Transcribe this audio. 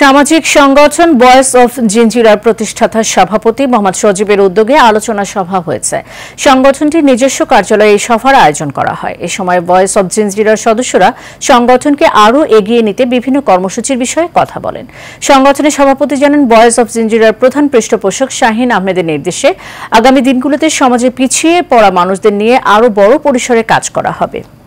সামাজিক সংগঠন বয়েস অফ জিঞ্জিরার প্রতিষ্ঠাতা সভাপতি মোহাম্মদ সজীবের উদ্যোগে আলোচনা সভা হয়েছে সংগঠনটির নিজস্ব কার্যালয়ে এই সভার আয়োজন করা হয় এ সময় ভয়েস অফ জিঞ্জিরার সদস্যরা সংগঠনকে আরও এগিয়ে নিতে বিভিন্ন কর্মসূচির বিষয়ে কথা বলেন সংগঠনের সভাপতি জানান বয়েস অফ জিঞ্জিরার প্রধান পৃষ্ঠপোষক শাহিন আহমেদের নির্দেশে আগামী দিনগুলোতে সমাজে পিছিয়ে পড়া মানুষদের নিয়ে আরও বড় পরিসরে কাজ করা হবে